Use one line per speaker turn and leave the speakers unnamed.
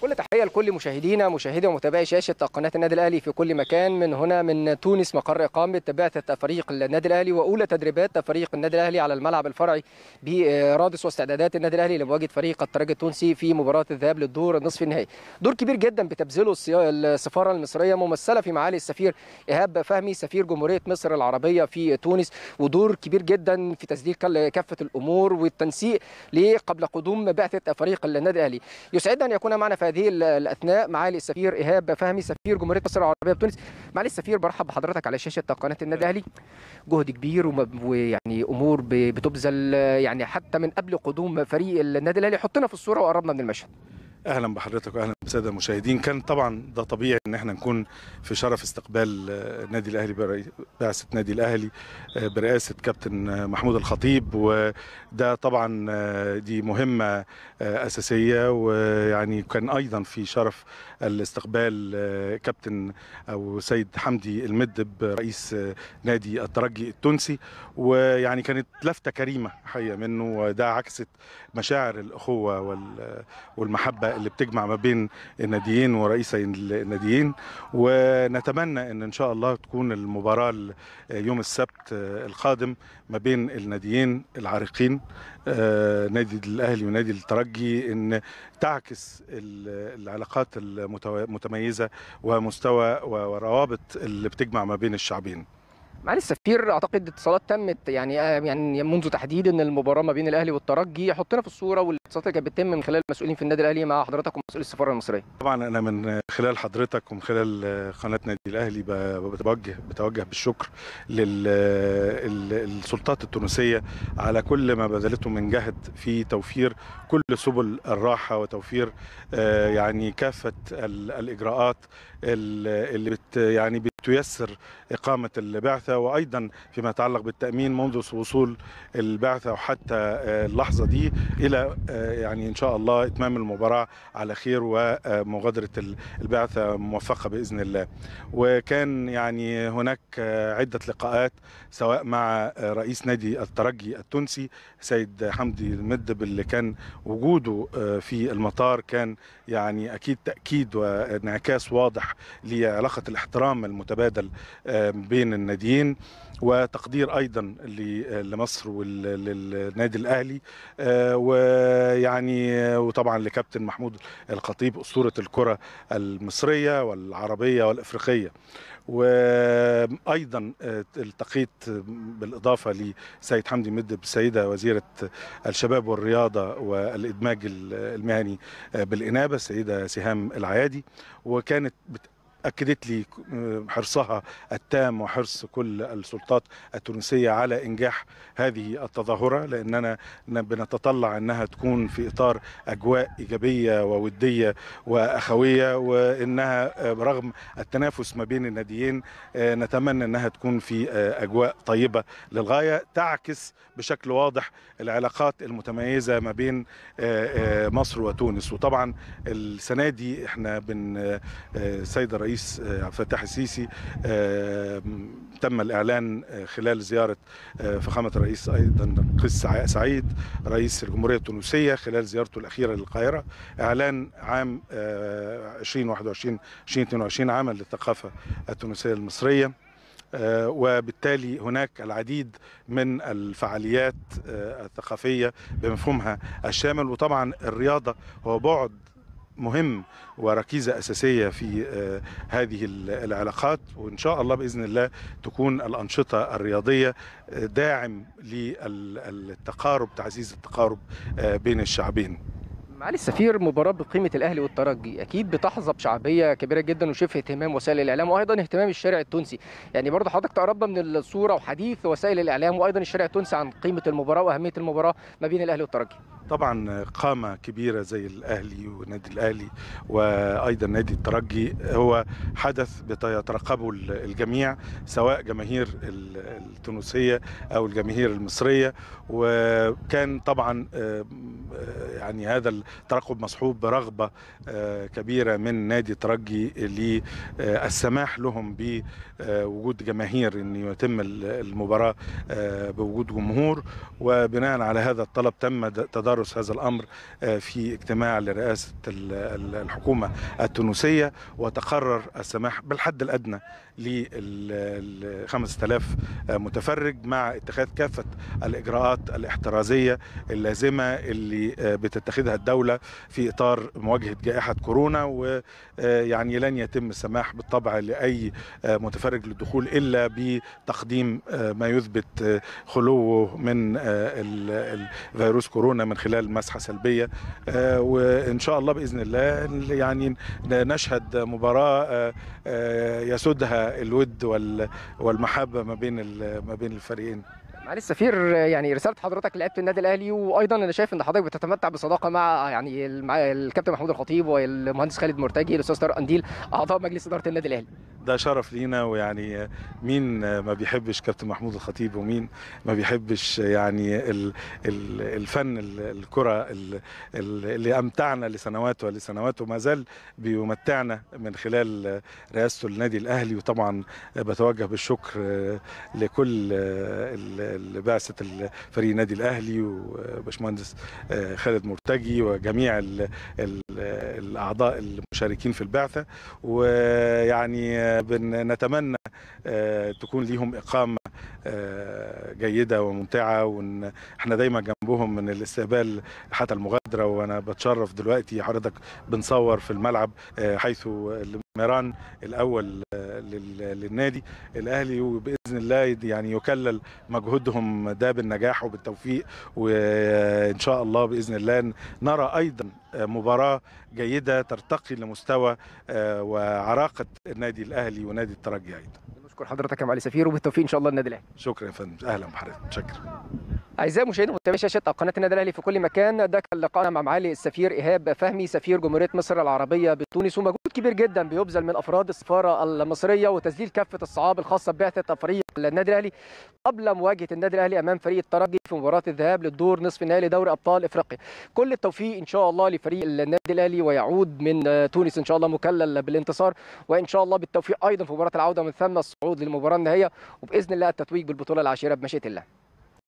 كل تحيه لكل مشاهدينا مشاهدي ومتابعي شاشه قناه النادي الاهلي في كل مكان من هنا من تونس مقر اقامه تبعت فريق النادي الاهلي واولى تدريبات فريق النادي الاهلي على الملعب الفرعي برادس واستعدادات النادي الاهلي لمواجهه فريق الترجي التونسي في مباراه الذهاب للدور النصف النهائي دور كبير جدا بتبذله السفاره المصريه ممثله في معالي السفير ايهاب فهمي سفير جمهوريه مصر العربيه في تونس ودور كبير جدا في تسديد كافه الامور والتنسيق قبل قدوم بعثه فريق النادي الاهلي يسعدنا ان يكون معنا في هذه الاثناء معالي السفير ايهاب فهمي سفير جمهوريه مصر العربيه بتونس معالي السفير برحب بحضرتك على شاشه قناه النادي الاهلي جهد كبير ويعني امور بتبذل يعني حتى من قبل قدوم فريق النادي الاهلي حطنا في الصوره وقربنا من المشهد
اهلا بحضرتك واهلا بالساده المشاهدين كان طبعا ده طبيعي ان احنا نكون في شرف استقبال النادي آه، الاهلي بعثه نادي الاهلي آه، برئاسه كابتن آه، محمود الخطيب وده طبعا دي مهمه اساسيه ويعني كان ايضا في شرف الاستقبال كابتن او سيد حمدي المدب رئيس نادي الترجي التونسي ويعني كانت لفته كريمه حقيقه منه وده عكست مشاعر الاخوه والمحبه اللي بتجمع ما بين الناديين ورئيسي الناديين ونتمنى ان ان شاء الله تكون المباراه يوم السبت آه، القادم ما بين الناديين العريقين آه، نادي الاهلي ونادي الترجي ان تعكس العلاقات المتميزه ومستوى وروابط اللي بتجمع ما بين الشعبين
معالي السفير اعتقد اتصالات تمت يعني آه، يعني منذ تحديد ان المباراه ما بين الاهلي والترجي حطنا في الصوره والاتصالات اللي كانت بتتم من خلال المسؤولين في النادي الاهلي مع حضرتك
ومسؤول السفاره المصريه. طبعا انا من خلال حضرتك ومن خلال قناه نادي الاهلي بتوجه بتوجه بالشكر للسلطات التونسيه على كل ما بذلته من جهد في توفير كل سبل الراحه وتوفير آه، يعني كافه الاجراءات اللي بت يعني تيسر إقامة البعثة وأيضا فيما يتعلق بالتأمين منذ وصول البعثة وحتى آه، اللحظة دي إلى آه، يعني إن شاء الله إتمام المباراة على خير ومغادرة آه، البعثة موفقة بإذن الله وكان يعني هناك عدة لقاءات سواء مع رئيس نادي الترجي التونسي سيد حمدي المدب اللي كان وجوده في المطار كان يعني أكيد تأكيد وانعكاس واضح لعلاقة الاحترام المتابعة متبادل آه، بين الناديين وتقدير ايضا آه، لمصر وللنادي الاهلي آه، ويعني وطبعا لكابتن محمود الخطيب اسطوره الكره المصريه والعربيه والافريقيه وايضا التقيت بالاضافه لسيد حمدي مد بالسيده وزيره الشباب والرياضه والادماج المهني بالانابه السيده سهام العيادي وكانت أكدت لي حرصها التام وحرص كل السلطات التونسية على إنجاح هذه التظاهرة لأننا بنتطلع أنها تكون في إطار أجواء إيجابية وودية وأخوية وأنها رغم التنافس ما بين الناديين آه، نتمنى أنها تكون في آه، أجواء طيبة للغاية تعكس بشكل واضح العلاقات المتميزة ما بين آه، مصر وتونس وطبعا السنة دي احنا بن سيد الرئيس الرئيس آه، عبد الفتاح السيسي آه، تم الاعلان آه، خلال زياره فخامه الرئيس ايضا القس سعيد رئيس الجمهوريه التونسيه خلال زيارته الاخيره للقاهره اعلان عام 2021 2022 عاما للثقافه التونسيه المصريه وبالتالي هناك العديد من الفعاليات الثقافيه بمفهومها الشامل وطبعا الرياضه هو بعد مهم وركيزة أساسية في آه، هذه العلاقات وإن شاء الله بإذن الله تكون الأنشطة الرياضية آه، داعم للتقارب تعزيز التقارب آه، بين الشعبين معالي السفير مباراة بقيمة
الأهلي والترجي أكيد بتحظى بشعبية كبيرة جدا وشبه اهتمام وسائل الإعلام وأيضا اهتمام الشارع التونسي يعني برضه حضرتك تقربنا من الصورة وحديث وسائل الإعلام وأيضا الشارع التونسي عن قيمة المباراة وأهمية المباراة ما بين الأهلي والترجي
طبعا قامة كبيرة زي الأهلي ونادي الأهلي وأيضا نادي الترجي هو حدث بيترقبه الجميع سواء جماهير التونسية أو الجماهير المصرية وكان طبعا آه، يعني هذا الترقب مصحوب برغبة آه، كبيرة من نادي الترجي للسماح لهم بوجود جماهير أن يتم المباراة آه، بوجود جمهور وبناء على هذا الطلب تم تدرج تدارس هذا الأمر آه، في اجتماع لرئاسة الحكومة التونسية وتقرر السماح بالحد الأدنى لل 5000 متفرج مع اتخاذ كافه الاجراءات الاحترازيه اللازمه اللي بتتخذها الدوله في اطار مواجهه جائحه كورونا ويعني لن يتم السماح بالطبع لاي متفرج للدخول الا بتقديم ما يثبت خلوه من الفيروس كورونا من خلال مسحه سلبيه وان شاء الله باذن الله يعني نشهد مباراه يسودها الود والمحبه ما بين ما بين الفريقين
معالي السفير يعني رساله حضرتك لعيبه النادي الاهلي وايضا انا شايف ان حضرتك بتتمتع بصداقه مع يعني الكابتن محمود الخطيب والمهندس خالد مرتجي الاستاذ طارق قنديل اعضاء مجلس اداره النادي الاهلي
ده شرف لينا ويعني مين ما بيحبش كابتن محمود الخطيب ومين ما بيحبش يعني الفن الكره اللي امتعنا لسنوات ولسنوات وما زال بيمتعنا من خلال رئاسته النادي الاهلي وطبعا بتوجه بالشكر لكل بعثه فريق النادي الاهلي وباشمهندس خالد مرتجي وجميع الاعضاء المشاركين في البعثه ويعني بنتمنى آه، تكون ليهم إقامة آه، جيدة وممتعة وإن احنا دايما جنبهم من الاستقبال حتى المغادرة وأنا بتشرف دلوقتي حضرتك بنصور في الملعب آه، حيث ميران الاول آه، للنادي الاهلي وباذن الله يعني يكلل مجهودهم ده بالنجاح وبالتوفيق وان شاء الله باذن الله نرى ايضا آه، مباراه جيده ترتقي لمستوى آه، وعراقه النادي الاهلي ونادي الترجي ايضا بشكر حضرتك يا معالي سفير وبالتوفيق ان شاء الله للنادي الاهلي شكرا يا فندم اهلا بحضرتك متشكر اعزائي مشاهدينا
ومتابعي شاشه قناه النادي الاهلي في كل مكان ده كان لقاءنا مع معالي السفير ايهاب فهمي سفير جمهوريه مصر العربيه بتونس ومجموعة مجهود كبير جدا بيبذل من افراد السفاره المصريه وتذليل كافه الصعاب الخاصه ببعثه فريق النادي الاهلي قبل مواجهه النادي الاهلي امام فريق الترجي في مباراه الذهاب للدور نصف النهائي لدوري ابطال افريقيا كل التوفيق ان شاء الله لفريق النادي الاهلي ويعود من تونس ان شاء الله مكلل بالانتصار وان شاء الله بالتوفيق ايضا في مباراه العوده من ثم الصعود للمباراه النهائيه وباذن الله التتويج بالبطوله العاشره بمشيئه الله